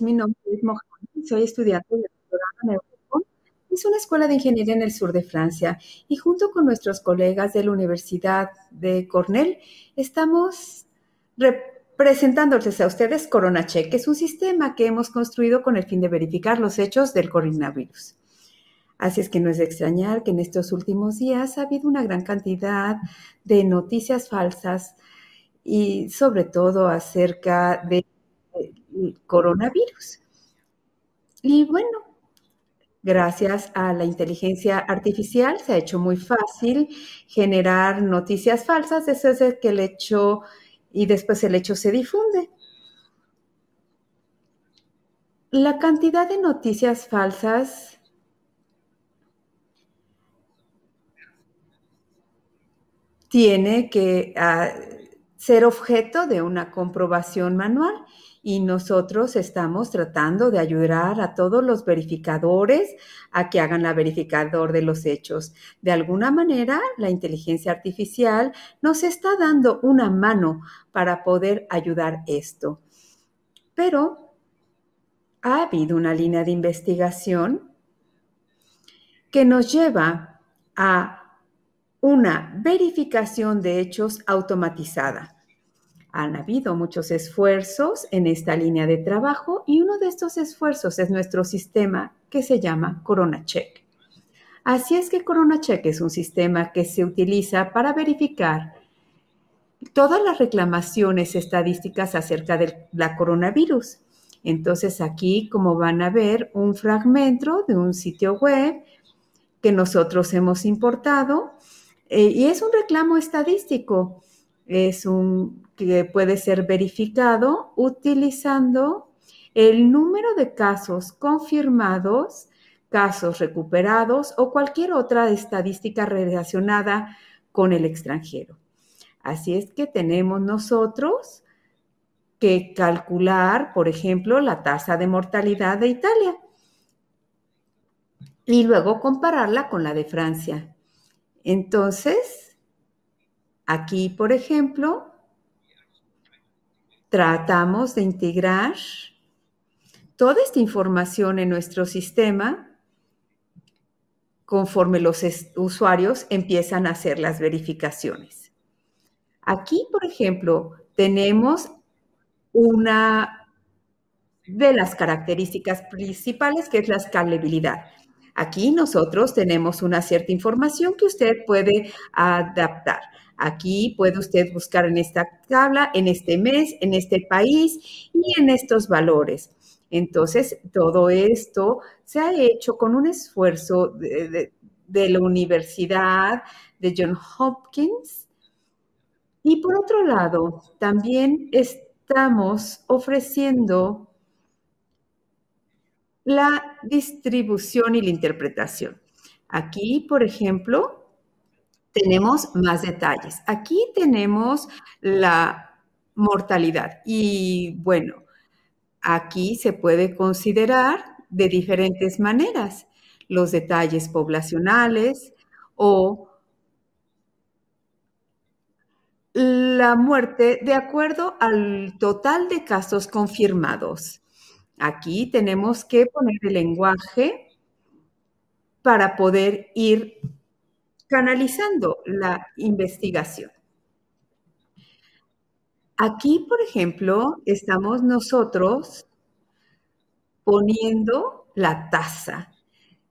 mi nombre es Mohamed, soy estudiante de doctorado en Europa. Es una escuela de ingeniería en el sur de Francia y junto con nuestros colegas de la Universidad de Cornell estamos presentándoles a ustedes CoronaCheck, que es un sistema que hemos construido con el fin de verificar los hechos del coronavirus. Así es que no es de extrañar que en estos últimos días ha habido una gran cantidad de noticias falsas y sobre todo acerca de coronavirus. Y bueno, gracias a la inteligencia artificial se ha hecho muy fácil generar noticias falsas el que el hecho y después el hecho se difunde. La cantidad de noticias falsas tiene que ah, ser objeto de una comprobación manual y nosotros estamos tratando de ayudar a todos los verificadores a que hagan la verificador de los hechos. De alguna manera, la inteligencia artificial nos está dando una mano para poder ayudar esto. Pero ha habido una línea de investigación que nos lleva a una verificación de hechos automatizada. Han habido muchos esfuerzos en esta línea de trabajo y uno de estos esfuerzos es nuestro sistema que se llama CoronaCheck. Así es que CoronaCheck es un sistema que se utiliza para verificar todas las reclamaciones estadísticas acerca de la coronavirus. Entonces aquí, como van a ver, un fragmento de un sitio web que nosotros hemos importado eh, y es un reclamo estadístico es un que puede ser verificado utilizando el número de casos confirmados, casos recuperados o cualquier otra estadística relacionada con el extranjero. Así es que tenemos nosotros que calcular, por ejemplo, la tasa de mortalidad de Italia y luego compararla con la de Francia. Entonces, Aquí, por ejemplo, tratamos de integrar toda esta información en nuestro sistema conforme los usuarios empiezan a hacer las verificaciones. Aquí, por ejemplo, tenemos una de las características principales que es la escalabilidad. Aquí nosotros tenemos una cierta información que usted puede adaptar. Aquí puede usted buscar en esta tabla, en este mes, en este país y en estos valores. Entonces, todo esto se ha hecho con un esfuerzo de, la Universidad de John Hopkins. Y por otro lado, también estamos ofreciendo la distribución y la interpretación. Aquí, por ejemplo, tenemos más detalles. Aquí tenemos la mortalidad y bueno, aquí se puede considerar de diferentes maneras los detalles poblacionales o la muerte de acuerdo al total de casos confirmados. Aquí tenemos que poner el lenguaje para poder ir canalizando la investigación. Aquí, por ejemplo, estamos nosotros poniendo la tasa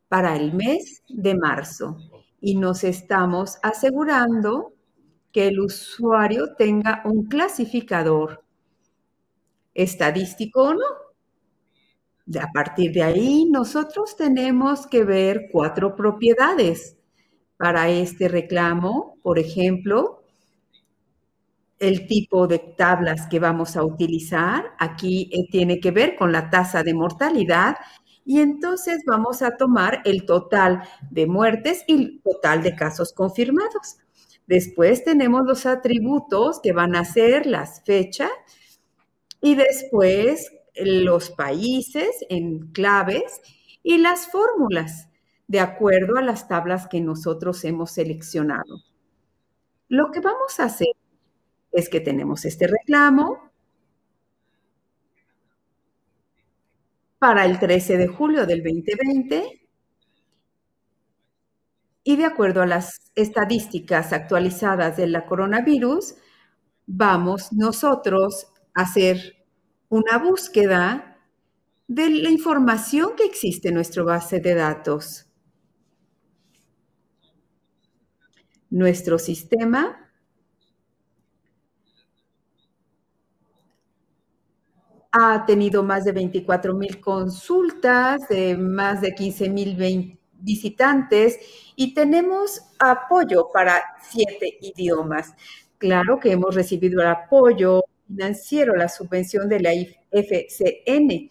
para el mes de marzo y nos estamos asegurando que el usuario tenga un clasificador estadístico o no. A partir de ahí, nosotros tenemos que ver cuatro propiedades para este reclamo, por ejemplo, el tipo de tablas que vamos a utilizar. Aquí eh, tiene que ver con la tasa de mortalidad y entonces vamos a tomar el total de muertes y el total de casos confirmados. Después tenemos los atributos que van a ser las fechas y después eh, los países en claves y las fórmulas de acuerdo a las tablas que nosotros hemos seleccionado. Lo que vamos a hacer es que tenemos este reclamo para el 13 de julio del 2020 y de acuerdo a las estadísticas actualizadas de la coronavirus, vamos nosotros a hacer una búsqueda de la información que existe en nuestra base de datos. nuestro sistema ha tenido más de 24 mil consultas, de más de 15 mil visitantes y tenemos apoyo para siete idiomas. Claro que hemos recibido el apoyo financiero, la subvención de la FCN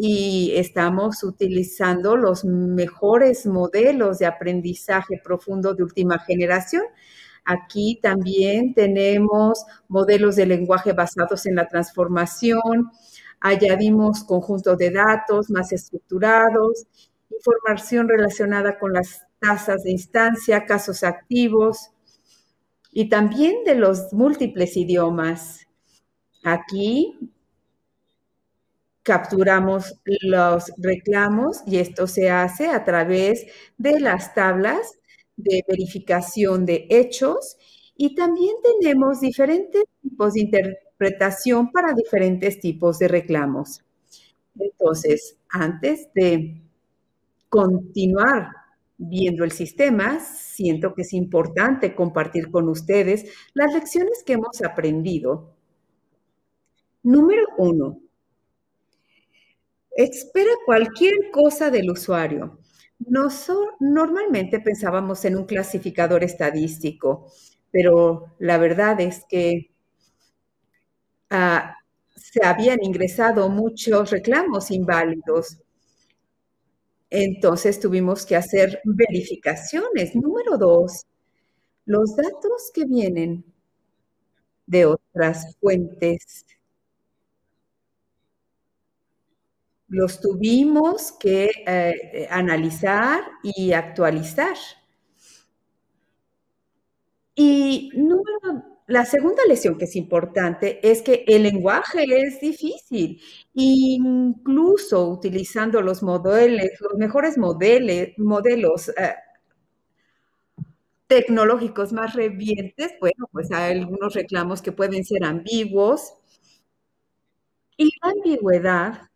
y estamos utilizando los mejores modelos de aprendizaje profundo de última generación. Aquí también tenemos modelos de lenguaje basados en la transformación, añadimos conjuntos de datos más estructurados, información relacionada con las tasas de instancia, casos activos y también de los múltiples idiomas. Aquí capturamos los reclamos y esto se hace a través de las tablas de verificación de hechos y también tenemos diferentes tipos de interpretación para diferentes tipos de reclamos. Entonces, antes de continuar viendo el sistema, siento que es importante compartir con ustedes las lecciones que hemos aprendido. Número uno, Espera cualquier cosa del usuario. normalmente pensábamos en un clasificador estadístico, pero la verdad es que ah, se habían ingresado muchos reclamos inválidos. Entonces tuvimos que hacer verificaciones. Número dos, los datos que vienen de otras fuentes los tuvimos que eh, eh, analizar y actualizar. Y la segunda lesión que es importante es que el lenguaje es difícil. Incluso utilizando los modelos, los mejores modelos, modelos eh, tecnológicos más revientes, bueno, pues hay algunos reclamos que pueden ser ambiguos. Y la ambigüedad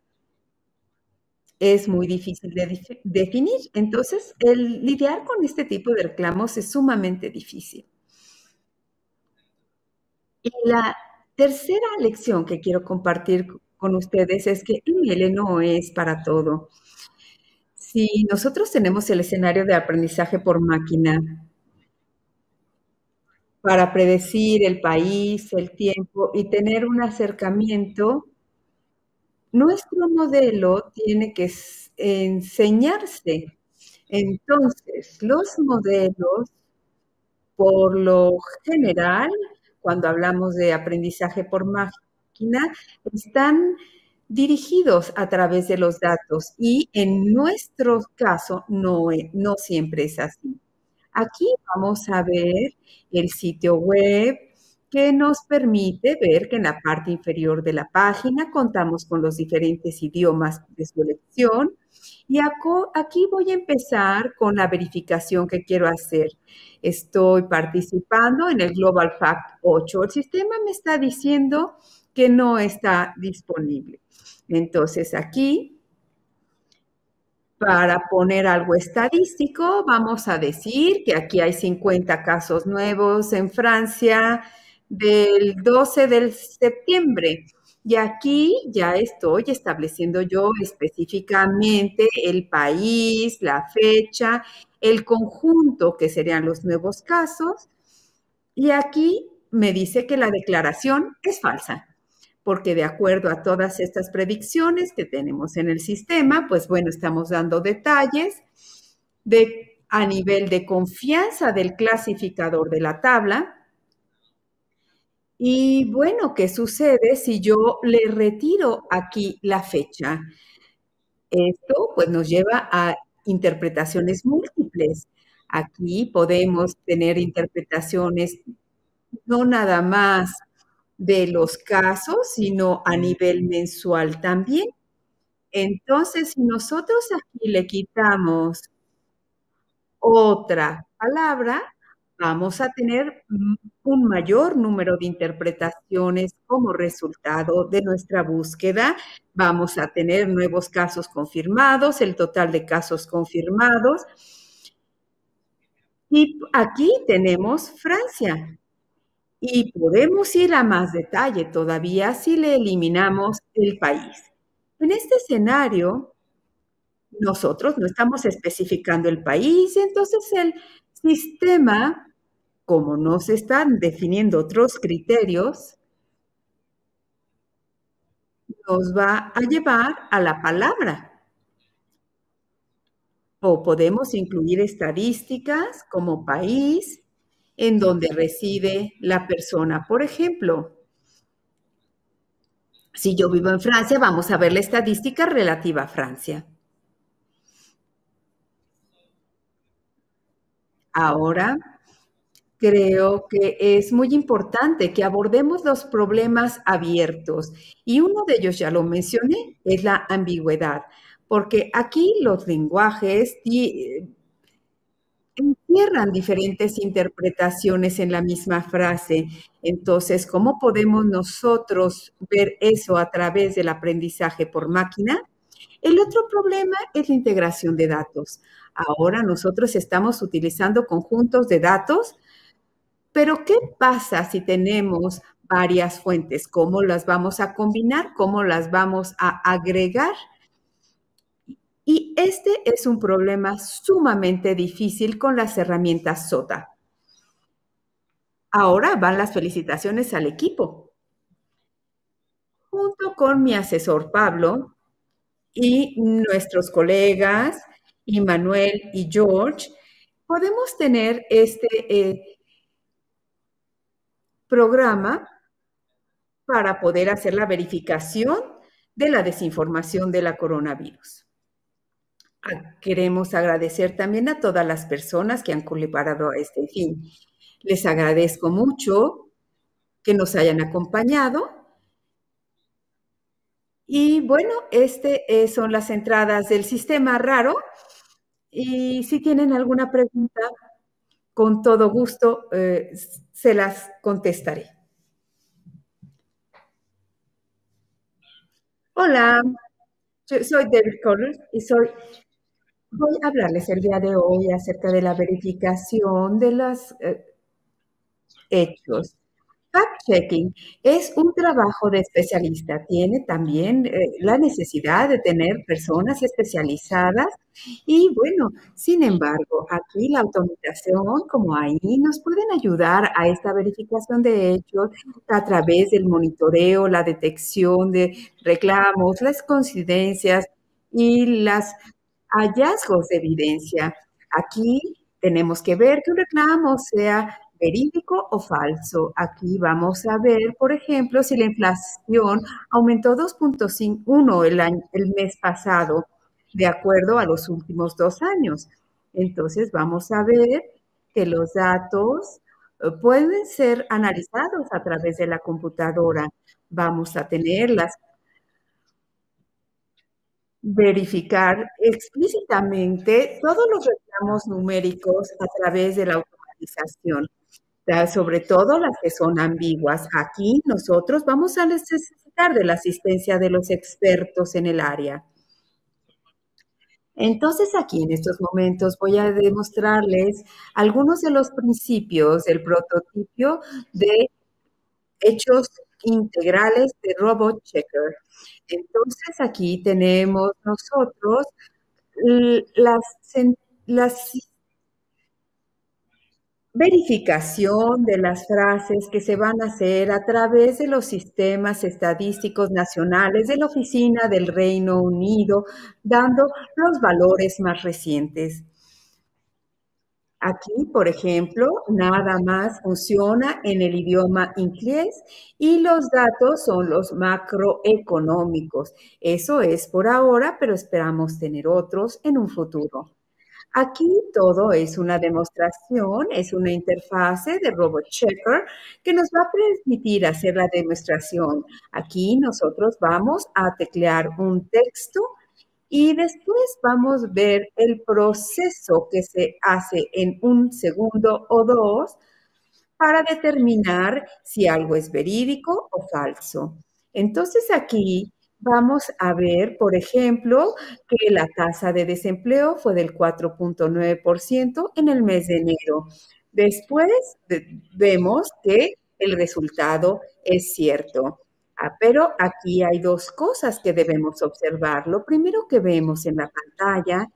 es muy difícil de definir. Entonces, el lidiar con este tipo de reclamos es sumamente difícil. Y la tercera lección que quiero compartir con ustedes es que ML no es para todo. Si nosotros tenemos el escenario de aprendizaje por máquina para predecir el país, el tiempo y tener un acercamiento nuestro modelo tiene que enseñarse. Entonces, los modelos, por lo general, cuando hablamos de aprendizaje por máquina, están dirigidos a través de los datos y en nuestro caso no, e, no siempre es así. Aquí vamos a ver el sitio web, que nos permite ver que en la parte inferior de la página contamos con los diferentes idiomas de su elección. Y aquí voy a empezar con la verificación que quiero hacer. Estoy participando en el Global Fact 8. El sistema me está diciendo que no está disponible. Entonces aquí, para poner algo estadístico, vamos a decir que aquí hay 50 casos nuevos en Francia, del 12 de septiembre. Y aquí ya estoy estableciendo yo específicamente el país, la fecha, el conjunto que serían los nuevos casos. Y aquí me dice que la declaración es falsa, porque de acuerdo a todas estas predicciones que tenemos en el sistema, pues bueno, estamos dando detalles de a nivel de confianza del clasificador de la tabla, y bueno, ¿qué sucede si yo le retiro aquí la fecha? Esto pues nos lleva a interpretaciones múltiples. Aquí podemos tener interpretaciones no nada más de los casos, sino a nivel mensual también. Entonces, si nosotros aquí le quitamos otra palabra, vamos a tener un mayor número de interpretaciones como resultado de nuestra búsqueda. Vamos a tener nuevos casos confirmados, el total de casos confirmados. Y aquí tenemos Francia. Y podemos ir a más detalle todavía si le eliminamos el país. En este escenario, nosotros no estamos especificando el país, entonces el sistema como no se están definiendo otros criterios, nos va a llevar a la palabra. O podemos incluir estadísticas como país en donde reside la persona. Por ejemplo, si yo vivo en Francia, vamos a ver la estadística relativa a Francia. Ahora creo que es muy importante que abordemos los problemas abiertos. Y uno de ellos, ya lo mencioné, es la ambigüedad, porque aquí los lenguajes encierran diferentes interpretaciones en la misma frase. Entonces, ¿cómo podemos nosotros ver eso a través del aprendizaje por máquina? El otro problema es la integración de datos. Ahora nosotros estamos utilizando conjuntos de datos pero ¿qué pasa si tenemos varias fuentes? ¿Cómo las vamos a combinar? ¿Cómo las vamos a agregar? Y este es un problema sumamente difícil con las herramientas SOTA. Ahora van las felicitaciones al equipo. Junto con mi asesor Pablo y nuestros colegas, y y George, podemos tener este... Eh, programa para poder hacer la verificación de la desinformación de la coronavirus. Ah, queremos agradecer también a todas las personas que han colaborado a este fin. Les agradezco mucho que nos hayan acompañado. Y bueno, este eh, son las entradas del sistema raro. Y si tienen alguna pregunta, con todo gusto eh, se las contestaré. Hola, soy David Collins y soy, voy a hablarles el día de hoy acerca de la verificación de los eh, hechos fact-checking es un trabajo de especialista. Tiene también eh, la necesidad de tener personas especializadas. Y bueno, sin embargo, aquí la automatización, como ahí, nos pueden ayudar a esta verificación de hechos a través del monitoreo, la detección de reclamos, las coincidencias y los hallazgos de evidencia. Aquí tenemos que ver que un reclamo sea verídico o falso. Aquí vamos a ver, por ejemplo, si la inflación aumentó 2.1 el, el mes pasado, de acuerdo a los últimos dos años. Entonces vamos a ver que los datos eh, pueden ser analizados a través de la computadora. Vamos a tenerlas verificar explícitamente todos los reclamos numéricos a través de la automatización sobre todo las que son ambiguas. Aquí nosotros vamos a necesitar de la asistencia de los expertos en el área. Entonces aquí en estos momentos voy a demostrarles algunos de los principios del prototipo de hechos integrales de Robot Checker. Entonces aquí tenemos nosotros las, las verificación de las frases que se van a hacer a través de los sistemas estadísticos nacionales de la Oficina del Reino Unido, dando los valores más recientes. Aquí, por ejemplo, nada más funciona en el idioma inglés y los datos son los macroeconómicos. Eso es por ahora, pero esperamos tener otros en un futuro. Aquí todo es una demostración, es una interfase de Robot Checker que nos va a permitir hacer la demostración. Aquí nosotros vamos a teclear un texto y después vamos a ver el proceso que se hace en un segundo o dos para determinar si algo es verídico o falso. Entonces aquí vamos a ver, por ejemplo, que la tasa de desempleo fue del 4.9% en el mes de enero. Después vemos que el resultado es cierto. Ah, pero aquí hay dos cosas que debemos observar. Lo primero que vemos en la pantalla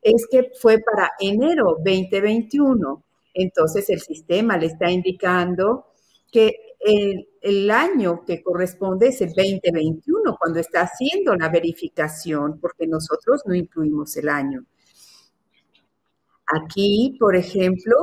es que fue para enero 2021. Entonces el sistema le está indicando que el, año que corresponde es el 2021, cuando está haciendo la verificación, porque nosotros no incluimos el año. Aquí, por ejemplo,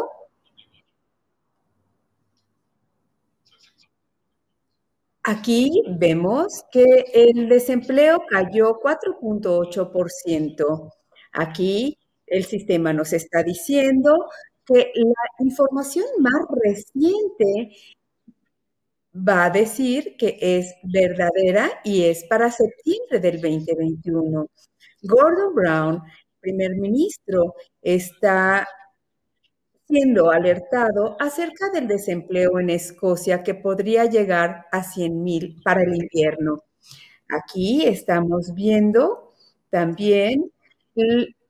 aquí vemos que el desempleo cayó 4.8%. Aquí el sistema nos está diciendo que la información más reciente va a decir que es verdadera y es para septiembre del 2021. Gordon Brown, primer ministro, está siendo alertado acerca del desempleo en Escocia que podría llegar a 100.000 para el invierno. Aquí estamos viendo también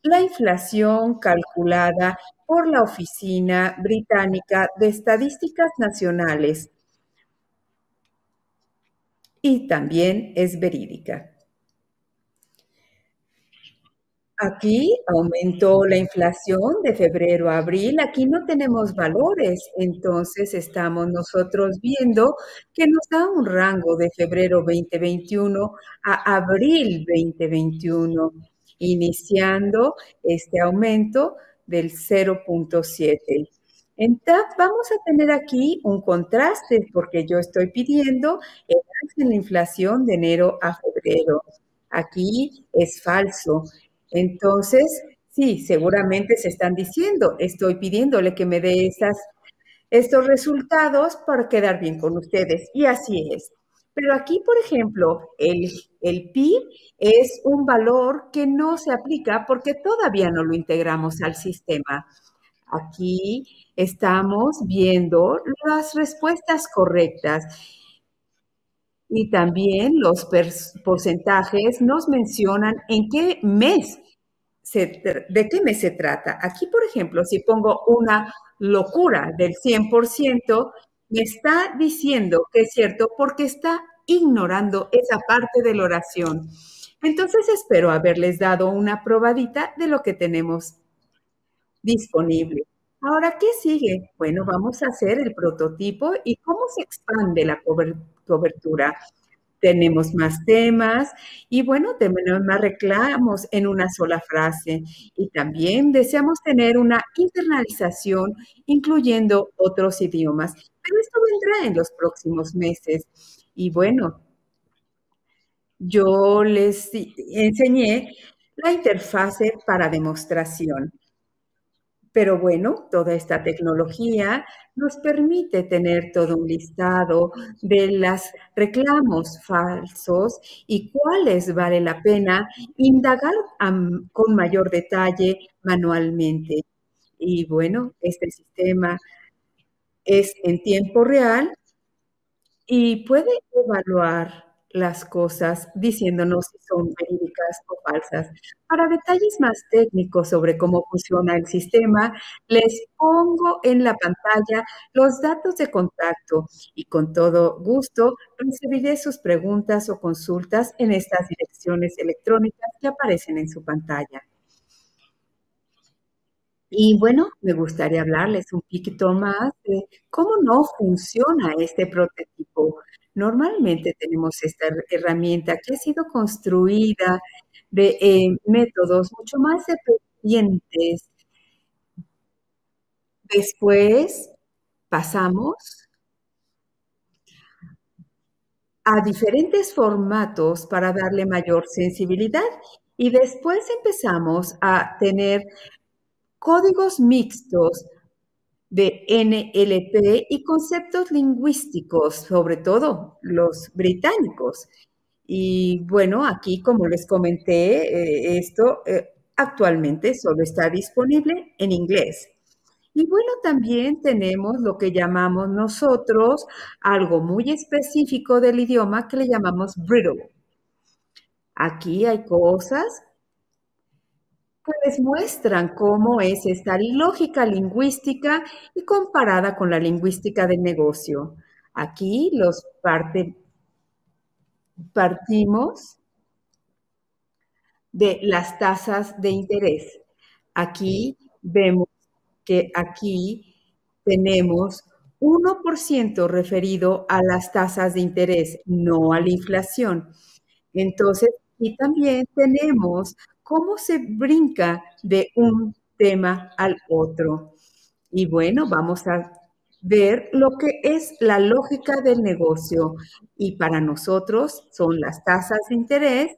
la inflación calculada por la Oficina Británica de Estadísticas Nacionales y también es verídica. Aquí aumentó la inflación de febrero a abril. Aquí no tenemos valores. Entonces estamos nosotros viendo que nos da un rango de febrero 2021 a abril 2021, iniciando este aumento del 0.7. En vamos a tener aquí un contraste porque yo estoy pidiendo el en la inflación de enero a febrero. Aquí es falso. Entonces, sí, seguramente se están diciendo, estoy pidiéndole que me dé estos resultados para quedar bien con ustedes. Y así es. Pero aquí, por ejemplo, el, el PIB es un valor que no se aplica porque todavía no lo integramos al sistema. Aquí estamos viendo las respuestas correctas y también los porcentajes nos mencionan en qué mes de qué mes se trata. Aquí, por ejemplo, si pongo una locura del 100%, me está diciendo que es cierto porque está ignorando esa parte de la oración. Entonces espero haberles dado una probadita de lo que tenemos disponible. Ahora, ¿qué sigue? Bueno, vamos a hacer el prototipo y cómo se expande la cobertura. Tenemos más temas y bueno, tenemos más reclamos en una sola frase. Y también deseamos tener una internalización incluyendo otros idiomas. Pero esto vendrá en los próximos meses. Y bueno, yo les enseñé la interfase para demostración. Pero bueno, toda esta tecnología nos permite tener todo un listado de los reclamos falsos y cuáles vale la pena indagar con mayor detalle manualmente. Y bueno, este sistema es en tiempo real y puede evaluar las cosas diciéndonos si son verídicas o falsas. Para detalles más técnicos sobre cómo funciona el sistema, les pongo en la pantalla los datos de contacto y con todo gusto recibiré sus preguntas o consultas en estas direcciones electrónicas que aparecen en su pantalla. Y bueno, me gustaría hablarles un poquito más de cómo no funciona este prototipo. Normalmente tenemos esta herramienta que ha sido construida de eh, métodos mucho más dependientes. Después pasamos a diferentes formatos para darle mayor sensibilidad y después empezamos a tener códigos mixtos de NLP y conceptos lingüísticos, sobre todo los británicos. Y bueno, aquí, como les comenté, eh, esto eh, actualmente solo está disponible en inglés. Y bueno, también tenemos lo que llamamos nosotros algo muy específico del idioma que le llamamos brittle. Aquí hay cosas que les muestran cómo es esta lógica lingüística y comparada con la lingüística del negocio. Aquí los partimos de las tasas de interés. Aquí vemos que aquí tenemos 1% referido a las tasas de interés, no a la inflación. Entonces, y también tenemos cómo se brinca de un tema al otro. Y bueno, vamos a ver lo que es la lógica del negocio. Y para nosotros son las tasas de interés,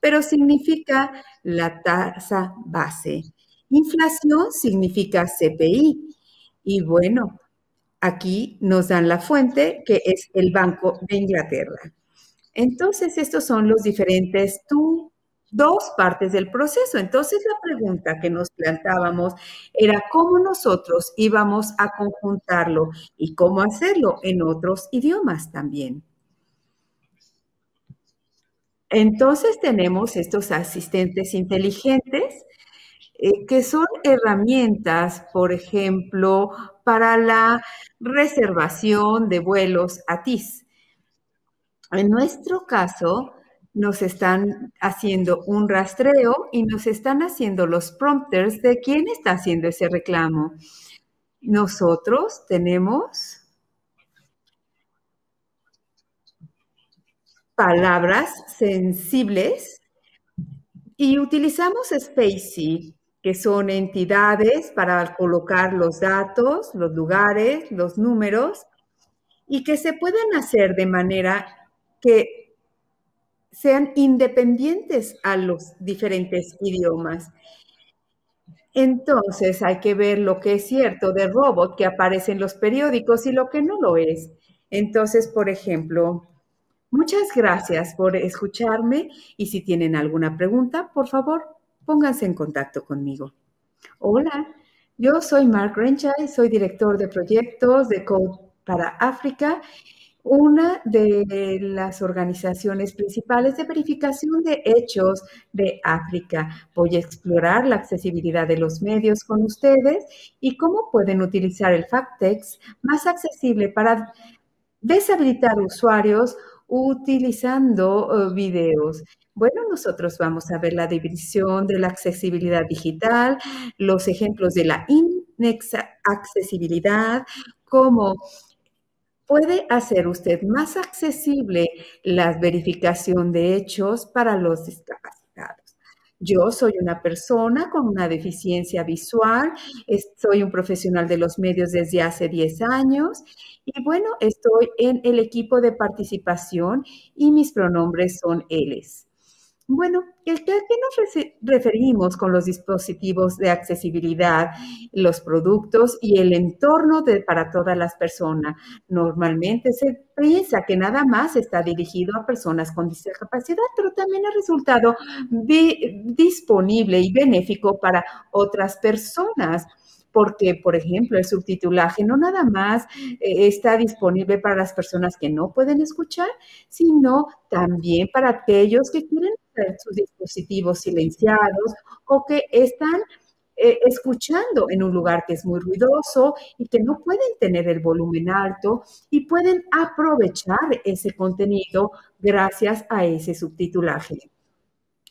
pero significa la tasa base. Inflación significa CPI. Y bueno, aquí nos dan la fuente que es el Banco de Inglaterra. Entonces, estos son los diferentes tú dos partes del proceso. Entonces la pregunta que nos plantábamos era cómo nosotros íbamos a conjuntarlo y cómo hacerlo en otros idiomas también. Entonces tenemos estos asistentes inteligentes eh, que son herramientas, por ejemplo, para la reservación de vuelos a TIS. En nuestro caso, nos están haciendo un rastreo y nos están haciendo los prompters de quién está haciendo ese reclamo. Nosotros tenemos palabras sensibles y utilizamos Spacey, que son entidades para colocar los datos, los lugares, los números, y que se pueden hacer de manera que sean independientes a los diferentes idiomas. Entonces hay que ver lo que es cierto de robot que aparece en los periódicos y lo que no lo es. Entonces, por ejemplo, muchas gracias por escucharme y si tienen alguna pregunta, por favor, pónganse en contacto conmigo. Hola, yo soy Mark Renshaw, soy director de proyectos de Code para África una de las organizaciones principales de verificación de hechos de África. Voy a explorar la accesibilidad de los medios con ustedes y cómo pueden utilizar el factex más accesible para deshabilitar usuarios utilizando eh, videos. Bueno, nosotros vamos a ver la división de la accesibilidad digital, los ejemplos de la inaccesibilidad, cómo puede hacer usted más accesible la verificación de hechos para los discapacitados. Yo soy una persona con una deficiencia visual, soy un profesional de los medios desde hace 10 años y bueno, estoy en el equipo de participación y mis pronombres son Ls. Bueno, ¿el que a qué nos referimos con los dispositivos de accesibilidad, los productos y el entorno para todas las personas? Normalmente se piensa que nada más está dirigido a personas con discapacidad, pero también ha resultado disponible y benéfico para otras personas porque, por ejemplo, el subtitulaje no nada más eh, está disponible para las personas que no pueden escuchar, sino también para aquellos que quieren tener sus dispositivos silenciados o que están eh, escuchando en un lugar que es muy ruidoso y que no pueden tener el volumen alto y pueden aprovechar ese contenido gracias a ese subtitulaje.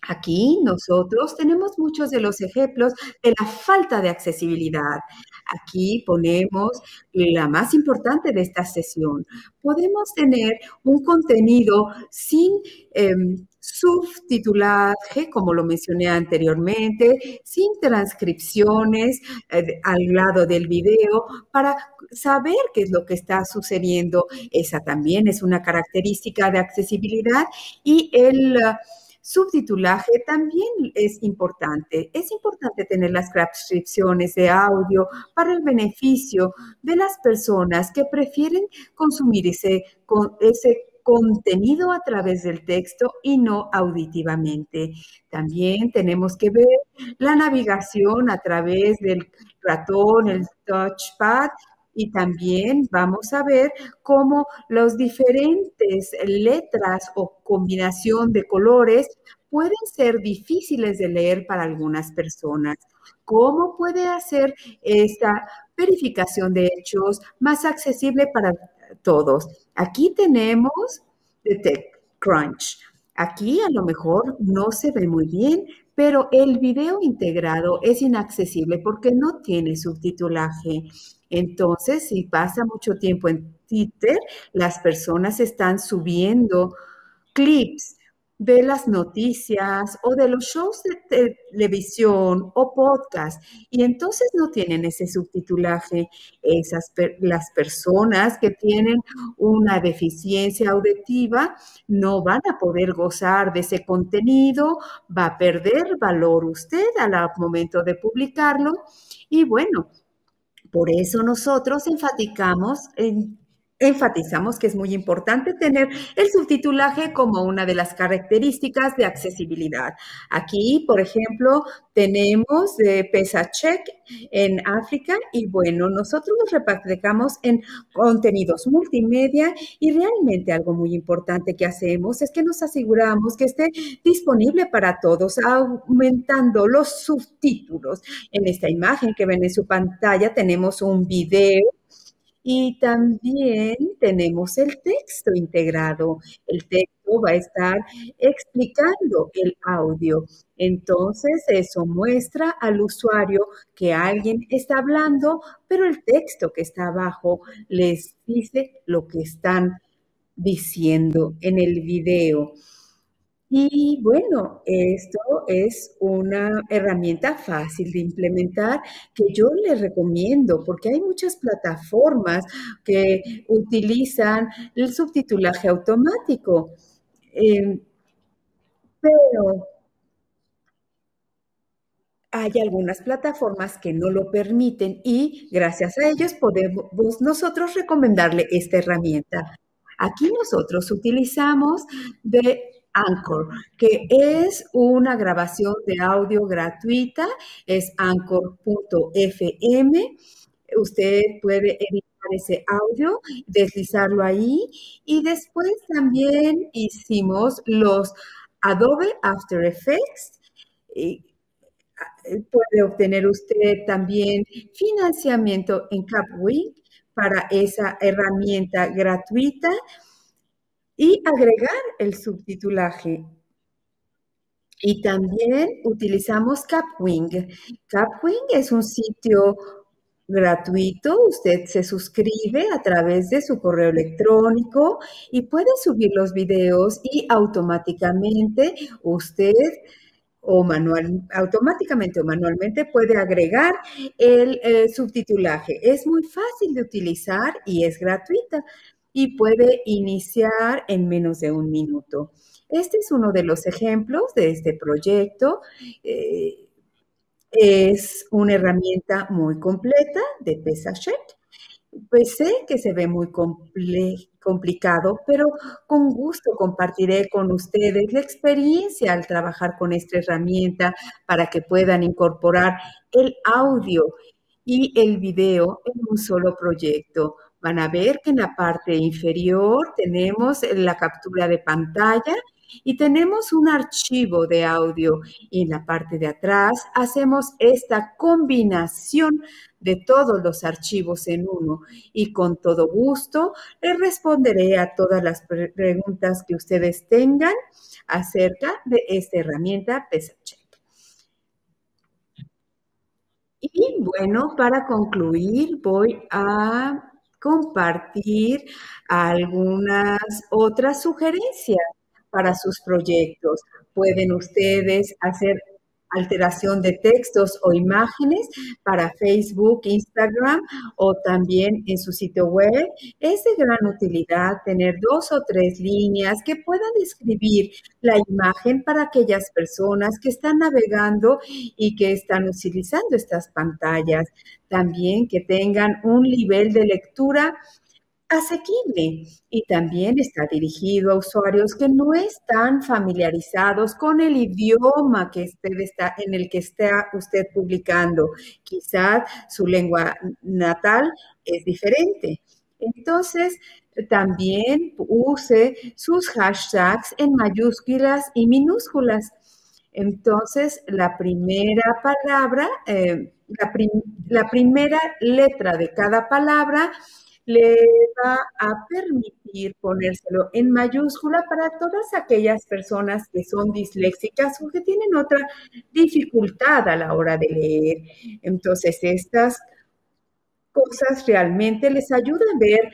Aquí nosotros tenemos muchos de los ejemplos de la falta de accesibilidad. Aquí ponemos la más importante de esta sesión. Podemos tener un contenido sin em, subtitulaje, como lo mencioné anteriormente, sin transcripciones eh, al lado del video, para saber qué es lo que está sucediendo. Esa también es una característica de accesibilidad y el... Subtitulaje también es importante. Es importante tener las transcripciones de audio para el beneficio de las personas que prefieren consumir ese, ese contenido a través del texto y no auditivamente. También tenemos que ver la navegación a través del ratón, el touchpad y también vamos a ver cómo las diferentes letras o combinación de colores pueden ser difíciles de leer para algunas personas. ¿Cómo puede hacer esta verificación de hechos más accesible para todos? Aquí tenemos TechCrunch. Aquí a lo mejor no se ve muy bien, pero el video integrado es inaccesible porque no tiene subtitulaje. Entonces, si pasa mucho tiempo en Twitter, las personas están subiendo clips de las noticias o de los shows de televisión o podcast. Y entonces no tienen ese subtitulaje esas las personas que tienen una deficiencia auditiva no van a poder gozar de ese contenido, va a perder valor usted al momento de publicarlo y bueno, por eso nosotros enfaticamos en enfatizamos que es muy importante tener el subtitulaje como una de las características de accesibilidad. Aquí, por ejemplo, tenemos de eh, Check en África y bueno, nosotros nos repatriamos en contenidos multimedia y realmente algo muy importante que hacemos es que nos aseguramos que esté disponible para todos, aumentando los subtítulos. En esta imagen que ven en su pantalla tenemos un video y también tenemos el texto integrado. El texto va a estar explicando el audio. Entonces, eso muestra al usuario que alguien está hablando, pero el texto que está abajo les dice lo que están diciendo en el video. Y bueno, esto es una herramienta fácil de implementar que yo les recomiendo porque hay muchas plataformas que utilizan el subtitulaje automático. Em, pero hay algunas plataformas que no lo permiten y gracias a ellos podemos nosotros recomendarle esta herramienta. Aquí nosotros utilizamos de Anchor, que es una grabación de audio gratuita, es anchor.fm. Usted puede editar ese audio, deslizarlo ahí y después también hicimos los Adobe After Effects. Ah, puede obtener usted también financiamiento en Capwing para esa herramienta gratuita y agregar el subtitulaje. Y también utilizamos Capwing. Capwing es un sitio gratuito, usted se suscribe a través de su correo electrónico y puede subir los videos y automáticamente usted o manual, automáticamente o manualmente puede agregar el eh, subtitulaje. Es muy fácil de utilizar y es gratuita y puede iniciar en menos de un minuto. Este es uno de los ejemplos de este proyecto. Eh, es una herramienta muy completa de Pesachet. Pues sé que se ve muy complicado, pero con gusto compartiré con ustedes la experiencia al trabajar con esta herramienta para que puedan incorporar el audio y el video en un solo proyecto van a ver que en la parte inferior tenemos eh, la captura de pantalla y tenemos un archivo de audio y en la parte de atrás hacemos esta combinación de todos los archivos en uno y con todo gusto les responderé a todas las preguntas que ustedes tengan acerca de esta herramienta PESACHE. Y bueno, para concluir voy a compartir algunas otras sugerencias para sus proyectos. Pueden ustedes hacer alteración de textos o imágenes para Facebook, Instagram o también en su sitio web. Es de gran utilidad tener dos o tres líneas que puedan describir la imagen para aquellas personas que están navegando y que están utilizando estas pantallas. También que tengan un nivel de lectura asequible y también está dirigido a usuarios que no están familiarizados con el idioma que en el que está usted publicando. Quizás su lengua natal es diferente. Entonces, también use sus hashtags en mayúsculas y minúsculas. Entonces, la primera palabra, eh, la, la primera letra de cada palabra le va a permitir ponérselo en mayúscula para todas aquellas personas que son disléxicas o que tienen otra dificultad a la hora de leer. Entonces, estas cosas realmente les ayudan a ver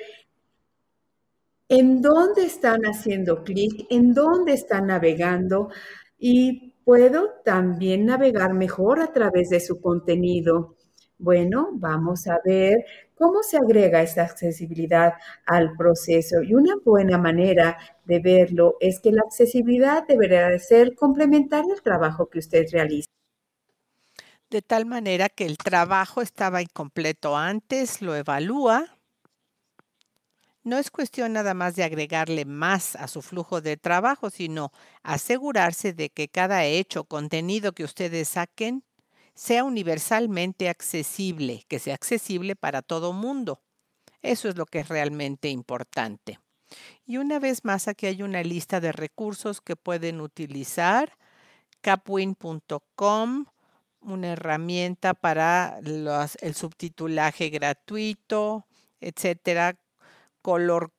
en dónde están haciendo clic, en dónde están navegando y puedo también navegar mejor a través de su contenido. Bueno, vamos a ver cómo se agrega esta accesibilidad al proceso. Y una buena manera de verlo es que la accesibilidad deberá de ser complementaria al trabajo que usted realiza de tal manera que el trabajo estaba incompleto antes, lo evalúa. No es cuestión nada más de agregarle más a su flujo de trabajo, sino asegurarse de que cada hecho, contenido que ustedes saquen, sea universalmente accesible, que sea accesible para todo mundo. Eso es lo que es realmente importante. Y una vez más, aquí hay una lista de recursos que pueden utilizar. Capwin.com, una herramienta para el subtitulaje gratuito, etcétera. Color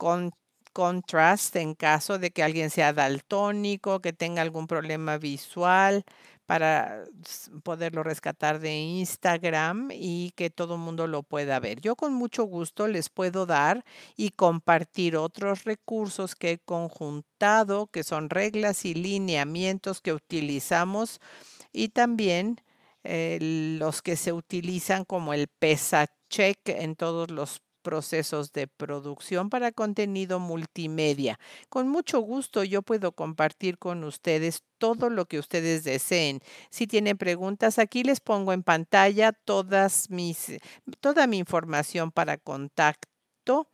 contrast en caso de que alguien sea daltónico, que tenga algún problema visual, para poderlo rescatar de Instagram y que todo el mundo lo pueda ver. Yo con mucho gusto les puedo dar y compartir otros recursos que he conjuntado, que son reglas y lineamientos que utilizamos y también eh, los que se utilizan como el PESA check en todos los procesos de producción para contenido multimedia. Con mucho gusto yo puedo compartir con ustedes todo lo que ustedes deseen. Si tienen preguntas, aquí les pongo en pantalla todas mis, eh, toda mi información para contacto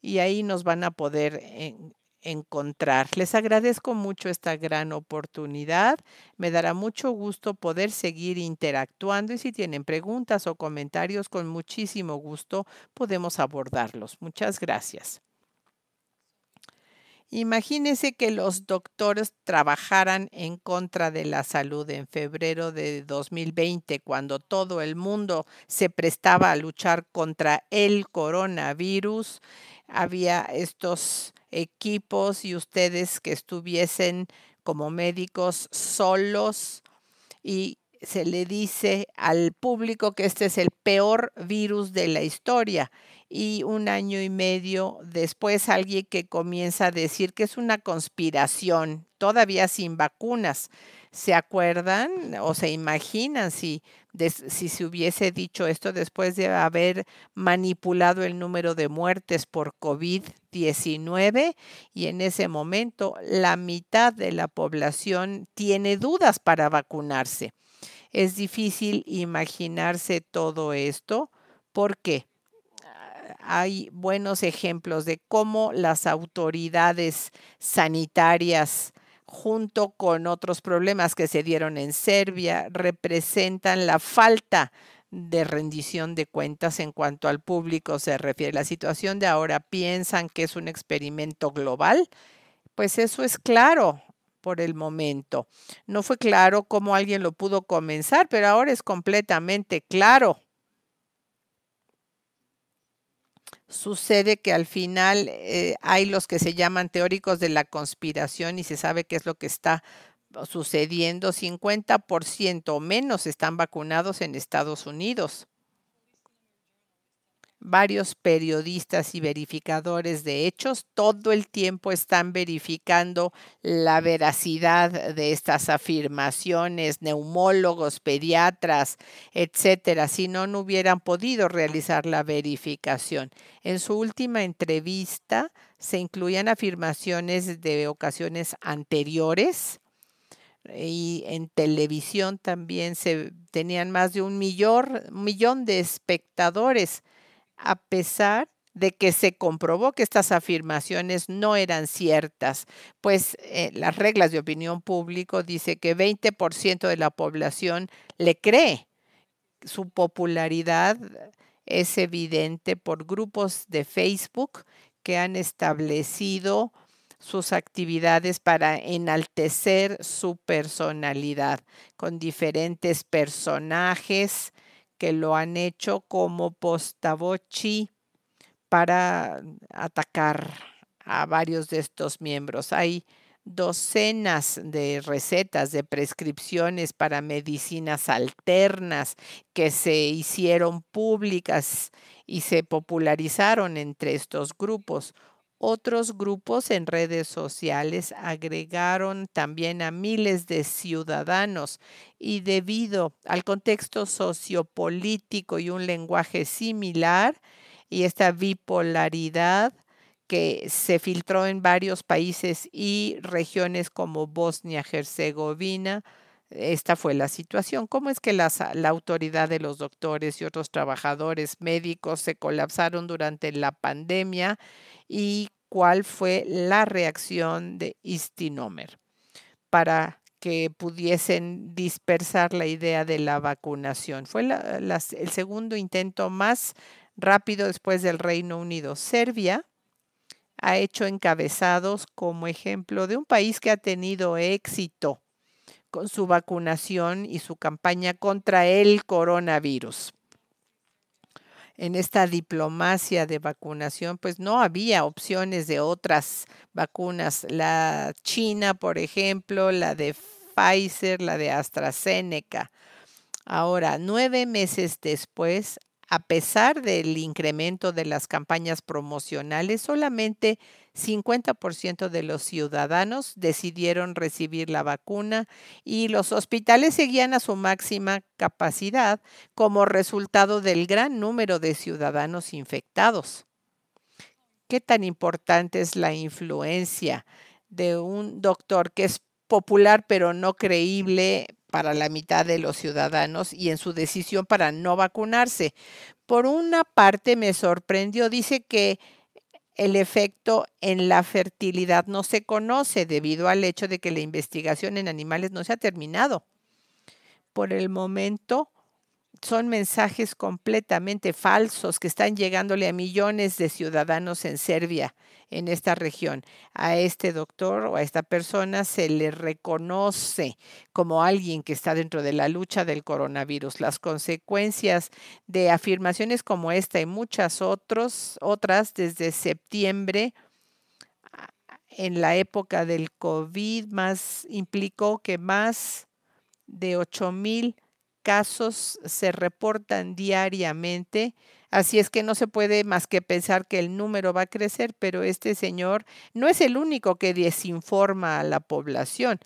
y ahí nos van a poder eh, encontrar. Les agradezco mucho esta gran oportunidad. Me dará mucho gusto poder seguir interactuando y si tienen preguntas o comentarios, con muchísimo gusto podemos abordarlos. Muchas gracias. Imagínese que los doctores trabajaran en contra de la salud en febrero de 2020, cuando todo el mundo se prestaba a luchar contra el coronavirus. Había estos equipos y ustedes que estuviesen como médicos solos y se le dice al público que este es el peor virus de la historia y un año y medio después alguien que comienza a decir que es una conspiración, todavía sin vacunas. ¿Se acuerdan o se imaginan si, si se hubiese dicho esto después de haber manipulado el número de muertes por COVID-19? Y en ese momento la mitad de la población tiene dudas para vacunarse. Es difícil imaginarse todo esto. ¿Por qué? hay buenos ejemplos de cómo las autoridades sanitarias junto con otros problemas que se dieron en Serbia, representan la falta de rendición de cuentas en cuanto al público se refiere. La situación de ahora piensan que es un experimento global, pues eso es claro por el momento. No fue claro cómo alguien lo pudo comenzar, pero ahora es completamente claro. sucede que al final eh, hay los que se llaman teóricos de la conspiración y se sabe qué es lo que está sucediendo. 50% o menos están vacunados en Estados Unidos varios periodistas y verificadores de hechos todo el tiempo están verificando la veracidad de estas afirmaciones, neumólogos, pediatras, etcétera, si no, no hubieran podido realizar la verificación. En su última entrevista se incluían afirmaciones de ocasiones anteriores, y en televisión también se tenían más de un millón, millón de espectadores a pesar de que se comprobó que estas afirmaciones no eran ciertas, pues eh, las reglas de opinión público dice que 20% de la población le cree. Su popularidad es evidente por grupos de Facebook que han establecido sus actividades para enaltecer su personalidad con diferentes personajes, que lo han hecho como postavochi para atacar a varios de estos miembros. Hay docenas de recetas, de prescripciones para medicinas alternas que se hicieron públicas y se popularizaron entre estos grupos. Otros grupos en redes sociales agregaron también a miles de ciudadanos y debido al contexto sociopolítico y un lenguaje similar y esta bipolaridad que se filtró en varios países y regiones como Bosnia-Herzegovina, esta fue la situación. ¿Cómo es que la autoridad de los doctores y otros trabajadores médicos se colapsaron durante la pandemia y cuál fue la reacción de Istinomer para que pudiesen dispersar la idea de la vacunación? Fue el segundo intento más rápido después del Reino Unido. Serbia ha hecho encabezados como ejemplo de un país que ha tenido éxito con su vacunación y su campaña contra el coronavirus. En esta diplomacia de vacunación, pues no había opciones de otras vacunas. La China, por ejemplo, la de Pfizer, la de AstraZeneca. Ahora, nueve meses después, a pesar del incremento de las campañas promocionales, solamente 50% de los ciudadanos decidieron recibir la vacuna y los hospitales seguían a su máxima capacidad como resultado del gran número de ciudadanos infectados. ¿Qué tan importante es la influencia de un doctor que es popular pero no creíble para la mitad de los ciudadanos y en su decisión para no vacunarse. Por una parte me sorprendió, dice que el efecto en la fertilidad no se conoce debido al hecho de que la investigación en animales no se ha terminado. Por el momento, son mensajes completamente falsos que están llegándole a millones de ciudadanos en Serbia, en esta región. A este doctor o a esta persona se le reconoce como alguien que está dentro de la lucha del coronavirus. Las consecuencias de afirmaciones como esta y muchas otras desde septiembre en la época del COVID más implicó que más de 8 mil casos se reportan diariamente, así es que no se puede más que pensar que el número va a crecer, pero este señor no es el único que desinforma a la población.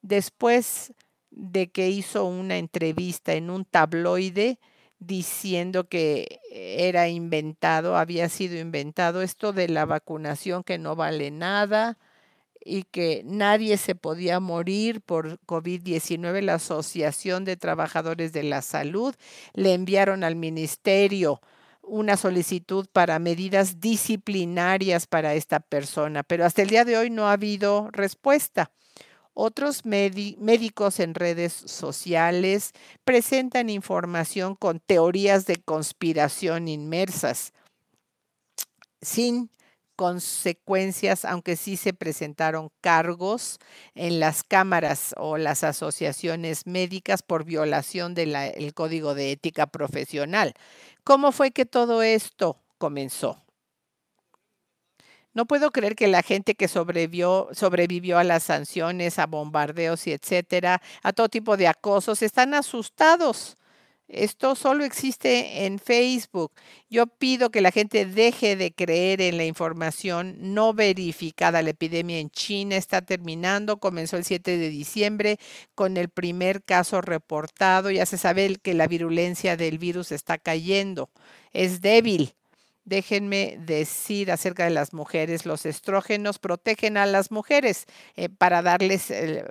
Después de que hizo una entrevista en un tabloide diciendo que era inventado, había sido inventado esto de la vacunación que no vale nada, y que nadie se podía morir por COVID-19, la Asociación de Trabajadores de la Salud le enviaron al ministerio una solicitud para medidas disciplinarias para esta persona, pero hasta el día de hoy no ha habido respuesta. Otros médicos en redes sociales presentan información con teorías de conspiración inmersas, sin consecuencias, aunque sí se presentaron cargos en las cámaras o las asociaciones médicas por violación del código de ética profesional. ¿Cómo fue que todo esto comenzó? No puedo creer que la gente que sobrevivió, sobrevivió a las sanciones, a bombardeos y etcétera, a todo tipo de acosos, están asustados esto solo existe en Facebook. Yo pido que la gente deje de creer en la información no verificada. La epidemia en China está terminando. Comenzó el 7 de diciembre con el primer caso reportado. Ya se sabe que la virulencia del virus está cayendo. Es débil déjenme decir acerca de las mujeres, los estrógenos protegen a las mujeres eh, para darles eh,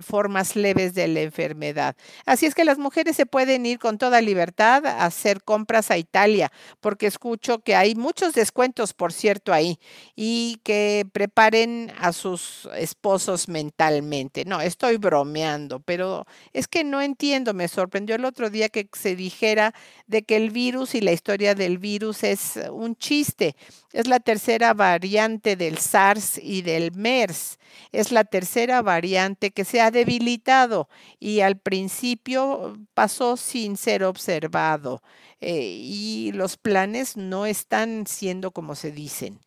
formas leves de la enfermedad. Así es que las mujeres se pueden ir con toda libertad a hacer compras a Italia, porque escucho que hay muchos descuentos, por cierto, ahí, y que preparen a sus esposos mentalmente. No, estoy bromeando, pero es que no entiendo, me sorprendió el otro día que se dijera de que el virus y la historia del virus es un chiste. Es la tercera variante del SARS y del MERS. Es la tercera variante que se ha debilitado y al principio pasó sin ser observado eh, y los planes no están siendo como se dicen.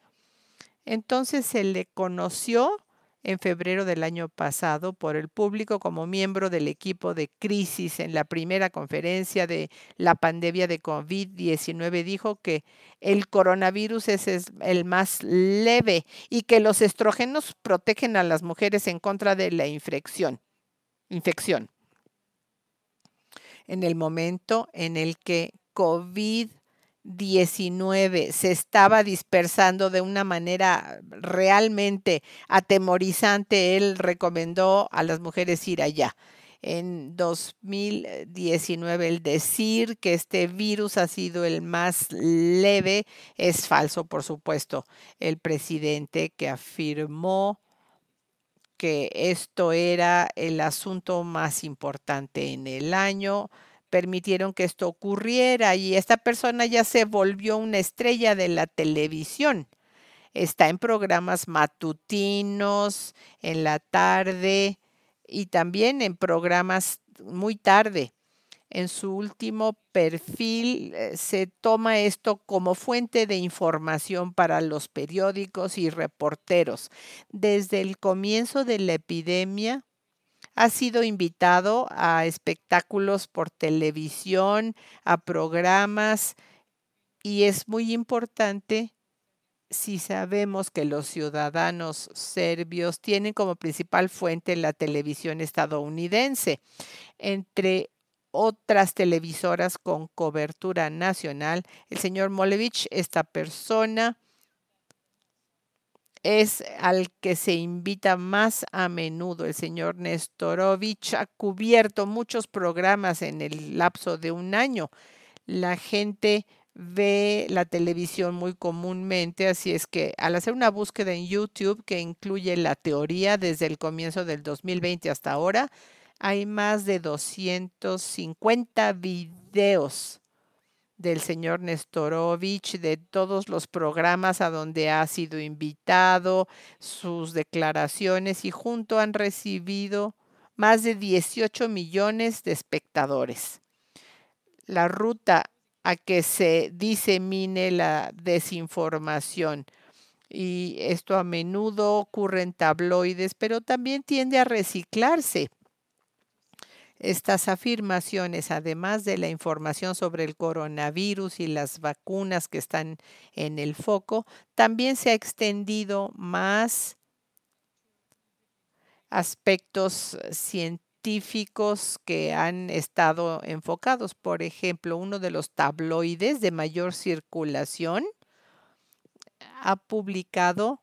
Entonces se le conoció en febrero del año pasado por el público como miembro del equipo de crisis en la primera conferencia de la pandemia de COVID-19. Dijo que el coronavirus es, el más leve y que los estrógenos protegen a las mujeres en contra de la infección. infección. En el momento en el que COVID 19 se estaba dispersando de una manera realmente atemorizante, él recomendó a las mujeres ir allá. En 2019 el decir que este virus ha sido el más leve es falso, por supuesto. El presidente que afirmó que esto era el asunto más importante en el año permitieron que esto ocurriera y esta persona ya se volvió una estrella de la televisión. Está en programas matutinos, en la tarde y también en programas muy tarde. En su último perfil eh, se toma esto como fuente de información para los periódicos y reporteros. Desde el comienzo de la epidemia, ha sido invitado a espectáculos por televisión, a programas y es muy importante si sabemos que los ciudadanos serbios tienen como principal fuente la televisión estadounidense, entre otras televisoras con cobertura nacional, el señor Molevich, esta persona, es al que se invita más a menudo. El señor Nestorovich ha cubierto muchos programas en el lapso de un año. La gente ve la televisión muy comúnmente, así es que al hacer una búsqueda en YouTube que incluye la teoría desde el comienzo del 2020 hasta ahora, hay más de 250 videos del señor Nestorovich, de todos los programas a donde ha sido invitado, sus declaraciones y junto han recibido más de 18 millones de espectadores. La ruta a que se disemine la desinformación. Y esto a menudo ocurre en tabloides, pero también tiende a reciclarse estas afirmaciones, además de la información sobre el coronavirus y las vacunas que están en el foco, también se ha extendido más aspectos científicos que han estado enfocados. Por ejemplo, uno de los tabloides de mayor circulación ha publicado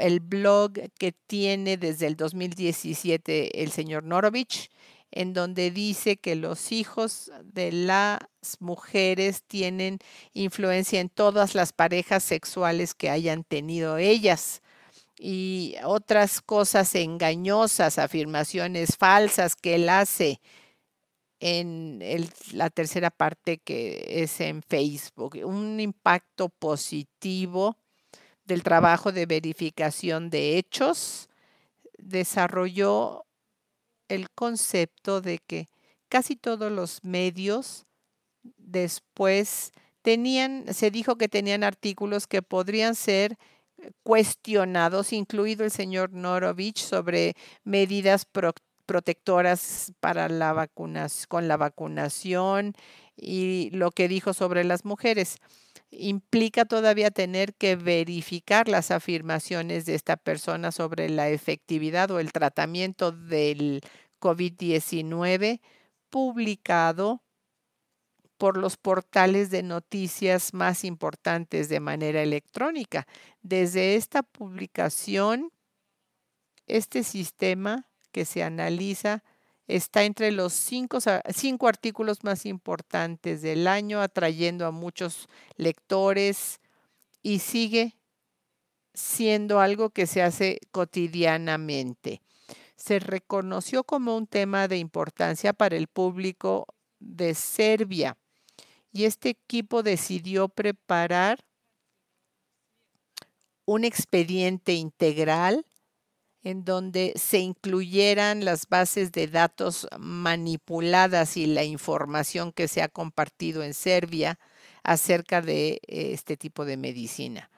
el blog que tiene desde el 2017 el señor Norovich, en donde dice que los hijos de las mujeres tienen influencia en todas las parejas sexuales que hayan tenido ellas y otras cosas engañosas, afirmaciones falsas que él hace en la tercera parte que es en Facebook. Un impacto positivo del trabajo de verificación de hechos, desarrolló el concepto de que casi todos los medios después tenían, se dijo que tenían artículos que podrían ser cuestionados, incluido el señor Norovich, sobre medidas protectoras para la vacunas, con la vacunación, y lo que dijo sobre las mujeres. Implica todavía tener que verificar las afirmaciones de esta persona sobre la efectividad o el tratamiento del COVID-19 publicado por los portales de noticias más importantes de manera electrónica. Desde esta publicación, este sistema que se analiza está entre los cinco, artículos más importantes del año, atrayendo a muchos lectores y sigue siendo algo que se hace cotidianamente. Se reconoció como un tema de importancia para el público de Serbia y este equipo decidió preparar un expediente integral en donde se incluyeran las bases de datos manipuladas y la información que se ha compartido en Serbia acerca de eh, este tipo de medicina.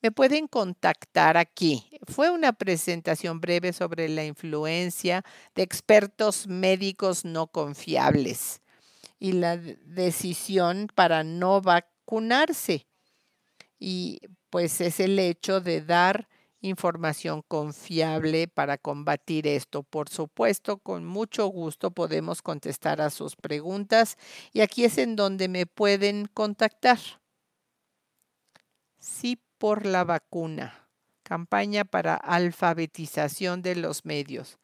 Me pueden contactar aquí. Fue una presentación breve sobre la influencia de expertos médicos no confiables y la decisión para no vacunarse. Y pues es el hecho de dar información confiable para combatir esto. Por supuesto, con mucho gusto podemos contestar a sus preguntas y aquí es en donde me pueden contactar. Sí por la vacuna, campaña para alfabetización de los medios.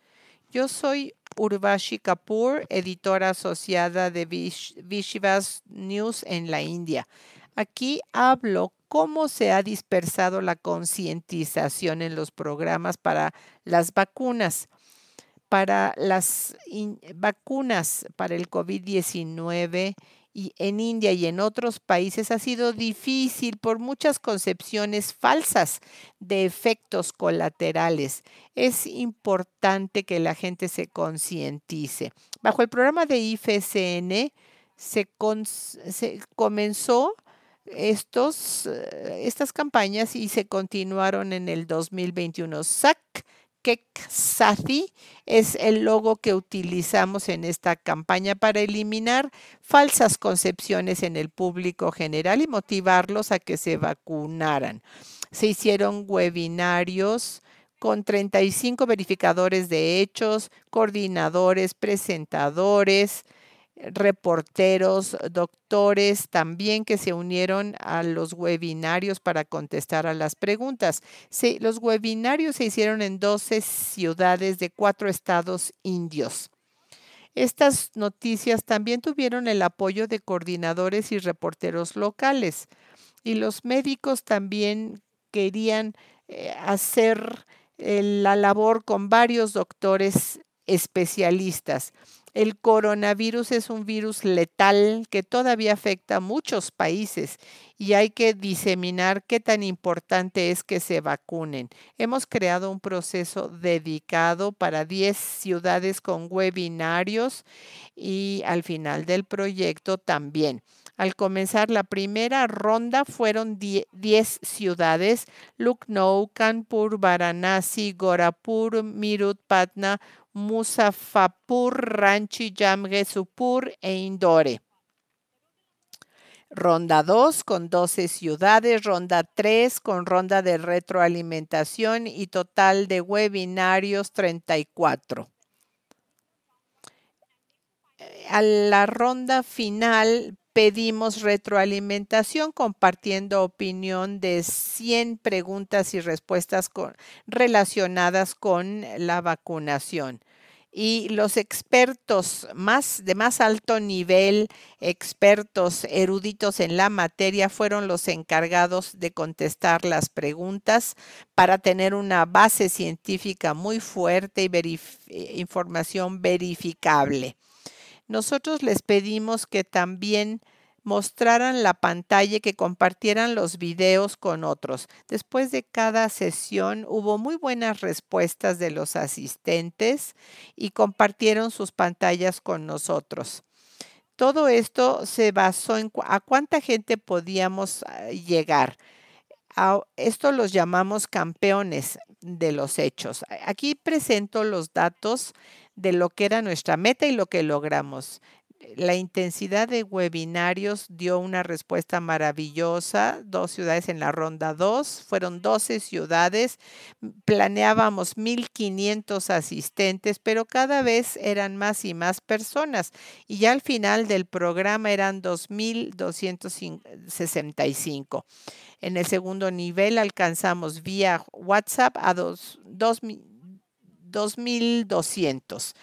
Yo soy Urvashi Kapoor, editora asociada de Vishivas News en la India. Aquí hablo cómo se ha dispersado la concientización en los programas para las vacunas. Para las vacunas para el COVID-19 y en India y en otros países ha sido difícil por muchas concepciones falsas de efectos colaterales. Es importante que la gente se concientice. Bajo el programa de IFSN se comenzó eh, estas campañas y se continuaron en el 2021. SAC Safi es el logo que utilizamos en esta campaña para eliminar falsas concepciones en el público general y motivarlos a que se vacunaran. Se hicieron webinarios con 35 verificadores de hechos, coordinadores, presentadores, reporteros, doctores también que se unieron a los webinarios para contestar a las preguntas. Sí, los webinarios se hicieron en 12 ciudades de cuatro estados indios. Estas noticias también tuvieron el apoyo de coordinadores y reporteros locales y los médicos también querían eh, hacer eh, la labor con varios doctores especialistas. El coronavirus es un virus letal que todavía afecta a muchos países y hay que diseminar qué tan importante es que se vacunen. Hemos creado un proceso dedicado para 10 ciudades con webinarios y al final del proyecto también. Al comenzar la primera ronda fueron 10 ciudades, Lucknow, Kanpur, Varanasi, Gorapur, Mirut, Patna, Musafapur, Ranchi, Jamgesupur e Indore. Ronda 2 con 12 ciudades, ronda 3 con ronda de retroalimentación y total de webinarios 34 eh, a la ronda final pedimos retroalimentación compartiendo opinión de 100 preguntas y respuestas relacionadas con la vacunación. Y los expertos de más alto nivel, expertos eruditos en la materia, fueron los encargados de contestar las preguntas para tener una base científica muy fuerte y eh, información verificable nosotros les pedimos que también mostraran la pantalla y que compartieran los videos con otros. Después de cada sesión hubo muy buenas respuestas de los asistentes y compartieron sus pantallas con nosotros. Todo esto se basó en a cuánta gente podíamos ah, llegar. esto los llamamos campeones de los hechos. Aquí presento los datos de lo que era nuestra meta y lo que logramos. La intensidad de webinarios dio una respuesta maravillosa. Dos ciudades en la ronda 2, fueron 12 ciudades. Planeábamos 1.500 asistentes, pero cada vez eran más y más personas. Y ya al final del programa eran 2.265. En el segundo nivel alcanzamos vía WhatsApp a 2.000 2.200.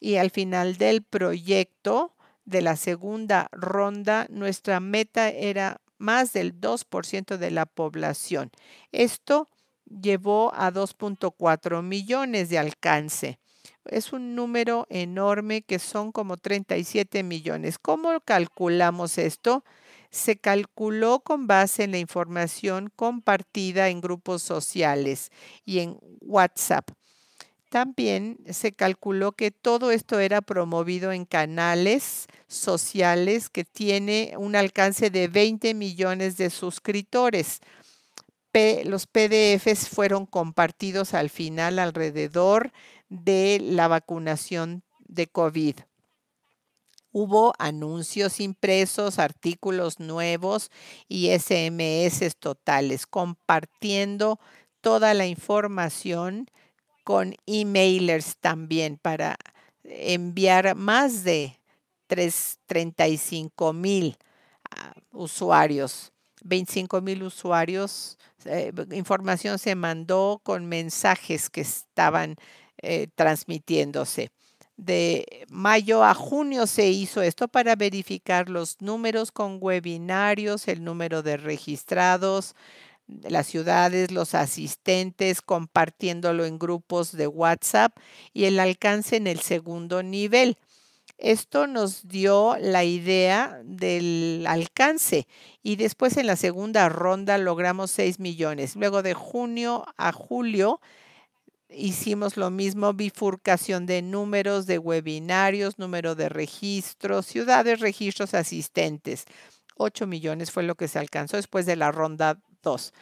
Y al final del proyecto de la segunda ronda, nuestra meta era más del 2% de la población. Esto llevó a 2.4 millones de alcance. Es un número enorme que son como 37 millones. ¿Cómo calculamos esto? Se calculó con base en la información compartida en grupos sociales y en WhatsApp. También se calculó que todo esto era promovido en canales sociales que tiene un alcance de 20 millones de suscriptores. los PDFs fueron compartidos al final alrededor de la vacunación de COVID. Hubo anuncios impresos, artículos nuevos y SMS totales, compartiendo toda la información con emailers también para enviar más de 35 ah, mil usuarios. 25 mil usuarios. información se mandó con mensajes que estaban eh, transmitiéndose. De mayo a junio se hizo esto para verificar los números con webinarios, el número de registrados, las ciudades, los asistentes, compartiéndolo en grupos de WhatsApp y el alcance en el segundo nivel. Esto nos dio la idea del alcance y después en la segunda ronda logramos 6 millones. Luego de junio a julio hicimos lo mismo, bifurcación de números, de webinarios, número de registros, ciudades, registros, asistentes. 8 millones fue lo que se alcanzó después de la ronda dos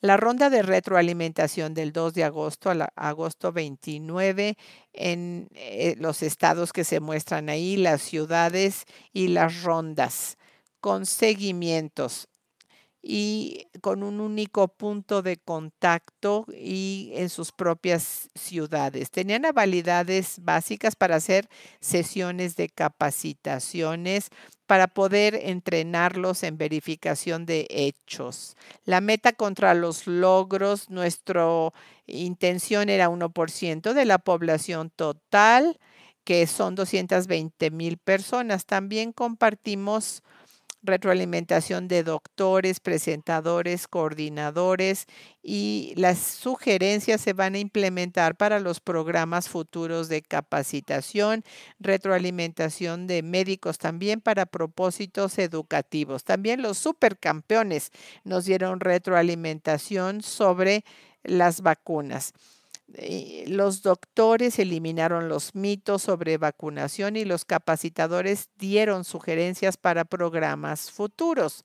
La ronda de retroalimentación del 2 de agosto al agosto 29 en eh, los estados que se muestran ahí, las ciudades y las rondas con seguimientos y con un único punto de contacto y en sus propias ciudades. Tenían habilidades básicas para hacer sesiones de capacitaciones, para poder entrenarlos en verificación de hechos. La meta contra los logros, nuestra intención era 1% de la población total, que son 220 mil personas. También compartimos retroalimentación de doctores, presentadores, coordinadores y las sugerencias se van a implementar para los programas futuros de capacitación, retroalimentación de médicos también para propósitos educativos. También los supercampeones nos dieron retroalimentación sobre las vacunas. Eh, los doctores eliminaron los mitos sobre vacunación y los capacitadores dieron sugerencias para programas futuros.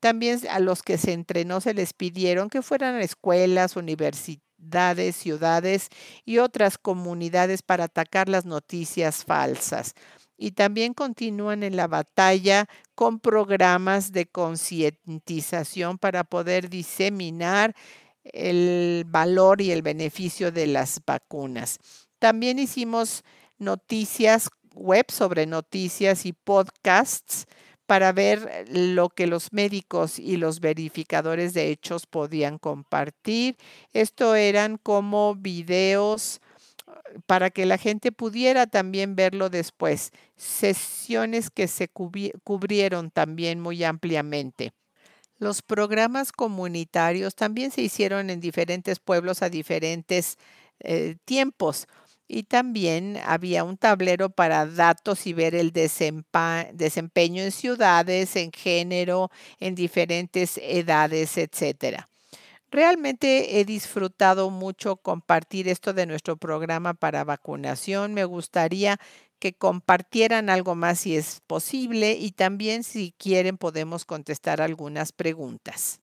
También a los que se entrenó se les pidieron que fueran a escuelas, universidades, ciudades y otras comunidades para atacar las noticias falsas. Y también continúan en la batalla con programas de concientización para poder diseminar el valor y el beneficio de las vacunas. También hicimos noticias web sobre noticias y podcasts para ver lo que los médicos y los verificadores de hechos podían compartir. Esto eran como videos eh, para que la gente pudiera también verlo después. Sesiones que se cubrieron también muy ampliamente. Los programas comunitarios también se hicieron en diferentes pueblos a diferentes eh, tiempos y también había un tablero para datos y ver el desempeño en ciudades, en género, en diferentes edades, etcétera. Realmente he disfrutado mucho compartir esto de nuestro programa para vacunación. Me gustaría que compartieran algo más si es posible y también si quieren podemos contestar algunas preguntas.